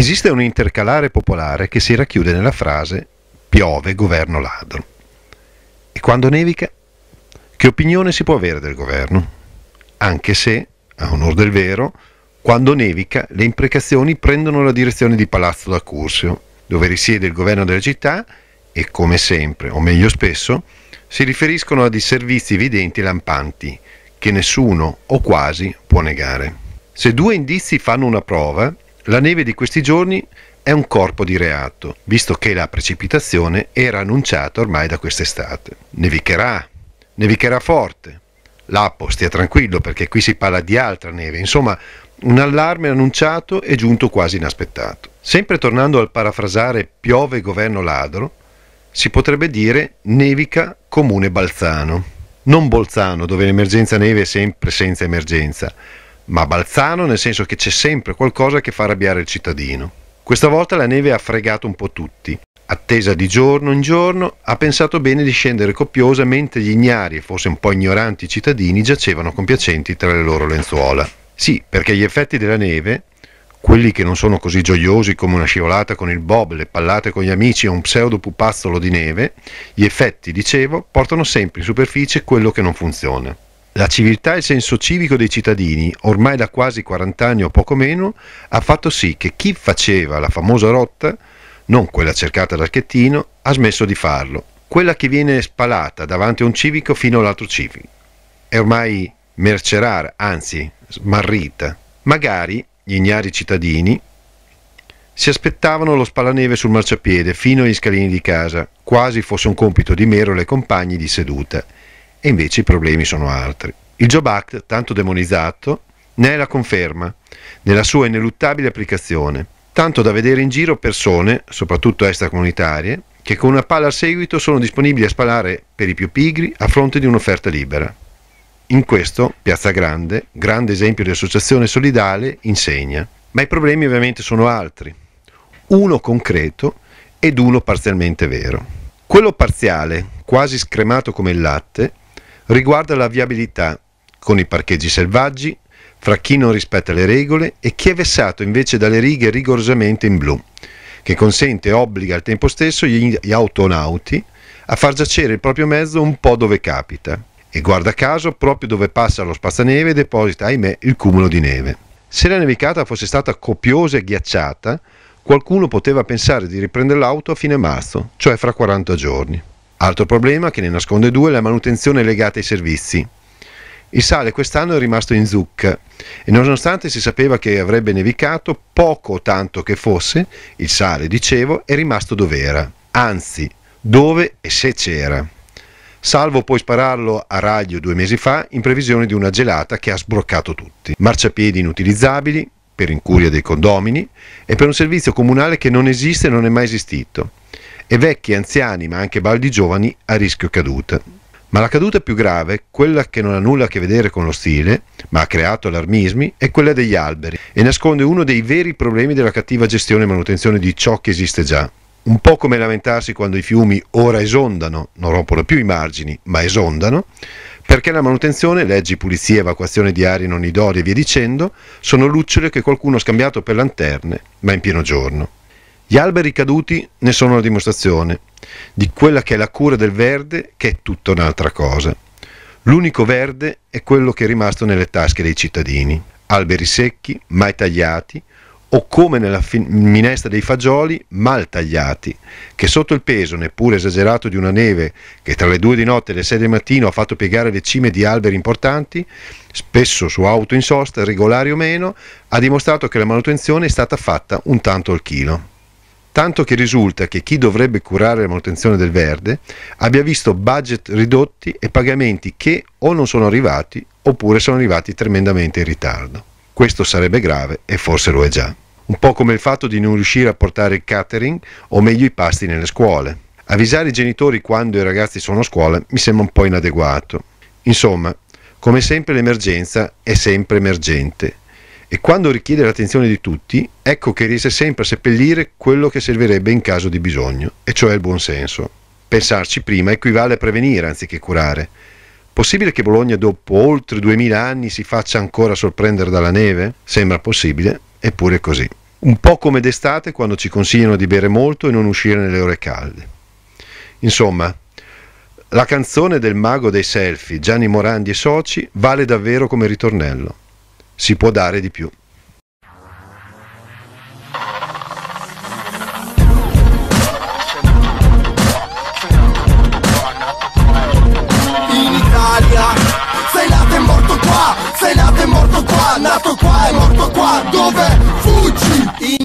Esiste un intercalare popolare che si racchiude nella frase piove governo ladro. E quando nevica? Che opinione si può avere del governo? Anche se, a onor del vero, quando nevica le imprecazioni prendono la direzione di Palazzo da d'Accursio, dove risiede il governo della città e come sempre, o meglio spesso, si riferiscono a disservizi evidenti e lampanti che nessuno o quasi può negare. Se due indizi fanno una prova, la neve di questi giorni è un corpo di reato, visto che la precipitazione era annunciata ormai da quest'estate. Nevicherà, nevicherà forte. Lapo, stia tranquillo perché qui si parla di altra neve. Insomma, un allarme annunciato e giunto quasi inaspettato. Sempre tornando al parafrasare piove governo ladro, si potrebbe dire nevica comune Balzano. Non Bolzano, dove l'emergenza neve è sempre senza emergenza, ma balzano nel senso che c'è sempre qualcosa che fa arrabbiare il cittadino. Questa volta la neve ha fregato un po' tutti. Attesa di giorno in giorno, ha pensato bene di scendere copiosa mentre gli ignari e forse un po' ignoranti cittadini giacevano compiacenti tra le loro lenzuola. Sì, perché gli effetti della neve, quelli che non sono così gioiosi come una scivolata con il bob, le pallate con gli amici o un pseudo pupazzolo di neve, gli effetti, dicevo, portano sempre in superficie quello che non funziona. La civiltà e il senso civico dei cittadini, ormai da quasi 40 anni o poco meno, ha fatto sì che chi faceva la famosa rotta, non quella cercata da chettino, ha smesso di farlo. Quella che viene spalata davanti a un civico fino all'altro civico. È ormai mercerara, anzi smarrita. Magari gli ignari cittadini si aspettavano lo spalaneve sul marciapiede fino agli scalini di casa, quasi fosse un compito di Mero e compagni di seduta e invece i problemi sono altri. Il Job Act, tanto demonizzato, ne è la conferma, nella sua ineluttabile applicazione, tanto da vedere in giro persone, soprattutto extracomunitarie, che con una palla al seguito sono disponibili a spalare per i più pigri a fronte di un'offerta libera. In questo Piazza Grande, grande esempio di associazione solidale, insegna. Ma i problemi ovviamente sono altri, uno concreto ed uno parzialmente vero. Quello parziale, quasi scremato come il latte, riguarda la viabilità, con i parcheggi selvaggi, fra chi non rispetta le regole e chi è vessato invece dalle righe rigorosamente in blu, che consente e obbliga al tempo stesso gli, gli autonauti a far giacere il proprio mezzo un po' dove capita e guarda caso proprio dove passa lo spazzaneve deposita, ahimè, il cumulo di neve. Se la nevicata fosse stata copiosa e ghiacciata, qualcuno poteva pensare di riprendere l'auto a fine marzo, cioè fra 40 giorni. Altro problema che ne nasconde due è la manutenzione legata ai servizi. Il sale quest'anno è rimasto in zucca e nonostante si sapeva che avrebbe nevicato, poco o tanto che fosse, il sale, dicevo, è rimasto dov'era, anzi, dove e se c'era. Salvo poi spararlo a raglio due mesi fa in previsione di una gelata che ha sbroccato tutti. Marciapiedi inutilizzabili, per incuria dei condomini, e per un servizio comunale che non esiste e non è mai esistito e vecchi, anziani, ma anche baldi giovani a rischio caduta. Ma la caduta più grave, quella che non ha nulla a che vedere con lo stile, ma ha creato allarmismi, è quella degli alberi e nasconde uno dei veri problemi della cattiva gestione e manutenzione di ciò che esiste già. Un po' come lamentarsi quando i fiumi ora esondano, non rompono più i margini, ma esondano, perché la manutenzione, leggi, pulizia, evacuazione di aree non idonee e via dicendo, sono lucciole che qualcuno ha scambiato per lanterne, ma in pieno giorno. Gli alberi caduti ne sono la dimostrazione di quella che è la cura del verde, che è tutta un'altra cosa. L'unico verde è quello che è rimasto nelle tasche dei cittadini. Alberi secchi, mai tagliati, o come nella minestra dei fagioli mal tagliati, che sotto il peso neppure esagerato di una neve che tra le due di notte e le sei del mattino ha fatto piegare le cime di alberi importanti, spesso su auto in sosta, regolari o meno, ha dimostrato che la manutenzione è stata fatta un tanto al chilo tanto che risulta che chi dovrebbe curare la manutenzione del verde abbia visto budget ridotti e pagamenti che o non sono arrivati oppure sono arrivati tremendamente in ritardo. Questo sarebbe grave e forse lo è già. Un po' come il fatto di non riuscire a portare il catering o meglio i pasti nelle scuole. Avvisare i genitori quando i ragazzi sono a scuola mi sembra un po' inadeguato. Insomma, come sempre l'emergenza è sempre emergente e quando richiede l'attenzione di tutti, ecco che riesce sempre a seppellire quello che servirebbe in caso di bisogno, e cioè il buonsenso. Pensarci prima equivale a prevenire anziché curare. Possibile che Bologna dopo oltre 2000 anni si faccia ancora sorprendere dalla neve? Sembra possibile, eppure è così. Un po' come d'estate quando ci consigliano di bere molto e non uscire nelle ore calde. Insomma, la canzone del mago dei selfie Gianni Morandi e soci vale davvero come ritornello si può dare di più. In Italia sei nato e morto qua, sei nato e morto qua, nato qua e morto qua, dove fuggi?